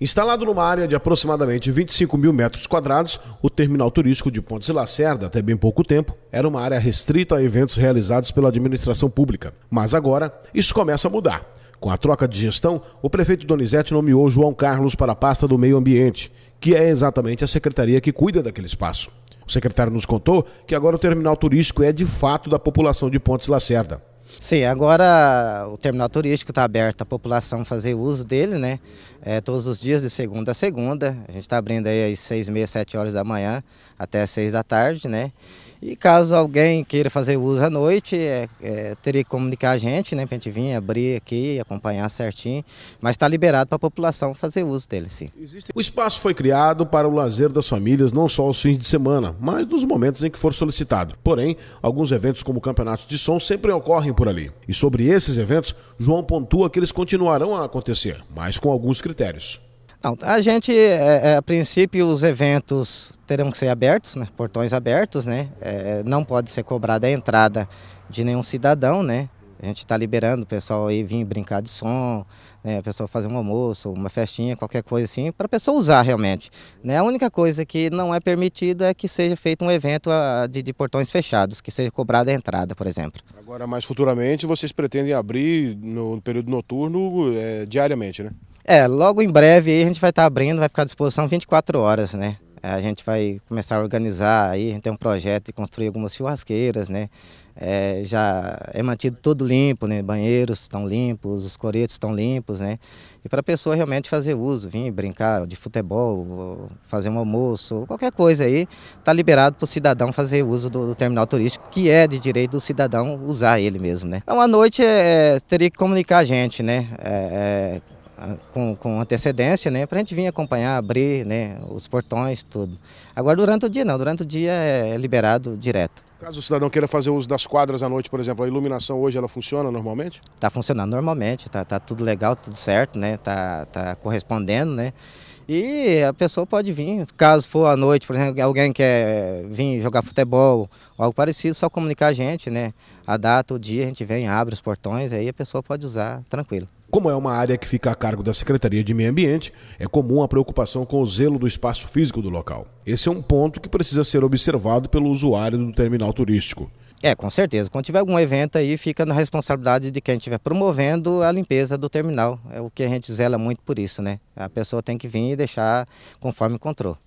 Instalado numa área de aproximadamente 25 mil metros quadrados, o terminal turístico de Pontes e Lacerda, até bem pouco tempo, era uma área restrita a eventos realizados pela administração pública. Mas agora, isso começa a mudar. Com a troca de gestão, o prefeito Donizete nomeou João Carlos para a pasta do Meio Ambiente, que é exatamente a secretaria que cuida daquele espaço. O secretário nos contou que agora o terminal turístico é de fato da população de Pontes e Lacerda. Sim, agora o terminal turístico está aberto à população fazer uso dele, né? É, todos os dias, de segunda a segunda. A gente está abrindo aí às seis e meia, sete horas da manhã até às seis da tarde, né? E caso alguém queira fazer uso à noite, é, é, teria que comunicar a gente, né? Para a gente vir abrir aqui, acompanhar certinho. Mas está liberado para a população fazer uso dele, sim. O espaço foi criado para o lazer das famílias, não só aos fins de semana, mas nos momentos em que for solicitado. Porém, alguns eventos, como campeonatos de som, sempre ocorrem por ali. E sobre esses eventos, João pontua que eles continuarão a acontecer, mas com alguns critérios. Não, a gente, é, é, a princípio, os eventos terão que ser abertos, né? portões abertos, né? É, não pode ser cobrada a entrada de nenhum cidadão, né? A gente está liberando o pessoal aí vir brincar de som, né? a pessoa fazer um almoço, uma festinha, qualquer coisa assim, para a pessoa usar realmente. Né? A única coisa que não é permitida é que seja feito um evento ah, de, de portões fechados, que seja cobrada a entrada, por exemplo. Agora, mais futuramente, vocês pretendem abrir no período noturno é, diariamente, né? É, logo em breve aí a gente vai estar tá abrindo, vai ficar à disposição 24 horas, né? É, a gente vai começar a organizar aí, a gente tem um projeto de construir algumas churrasqueiras, né? É, já é mantido todo limpo, né? Banheiros estão limpos, os coretos estão limpos, né? E para a pessoa realmente fazer uso, vir brincar de futebol, fazer um almoço, qualquer coisa aí, está liberado para o cidadão fazer uso do, do, terminal turístico, que é de direito do cidadão usar ele mesmo, né? Então, à noite é, é teria que comunicar a gente, né? É, é com, com antecedência, né, para a gente vir acompanhar, abrir né, os portões, tudo. Agora, durante o dia não, durante o dia é, é liberado direto. Caso o cidadão queira fazer uso das quadras à noite, por exemplo, a iluminação hoje ela funciona normalmente? Está funcionando normalmente, está tá tudo legal, tudo certo, né? Tá, tá correspondendo, né? E a pessoa pode vir, caso for à noite, por exemplo, alguém quer vir jogar futebol ou algo parecido, só comunicar a gente, né? A data, o dia, a gente vem, abre os portões, aí a pessoa pode usar tranquilo. Como é uma área que fica a cargo da Secretaria de Meio Ambiente, é comum a preocupação com o zelo do espaço físico do local. Esse é um ponto que precisa ser observado pelo usuário do terminal turístico. É, com certeza. Quando tiver algum evento aí, fica na responsabilidade de quem estiver promovendo a limpeza do terminal. É o que a gente zela muito por isso, né? A pessoa tem que vir e deixar conforme encontrou.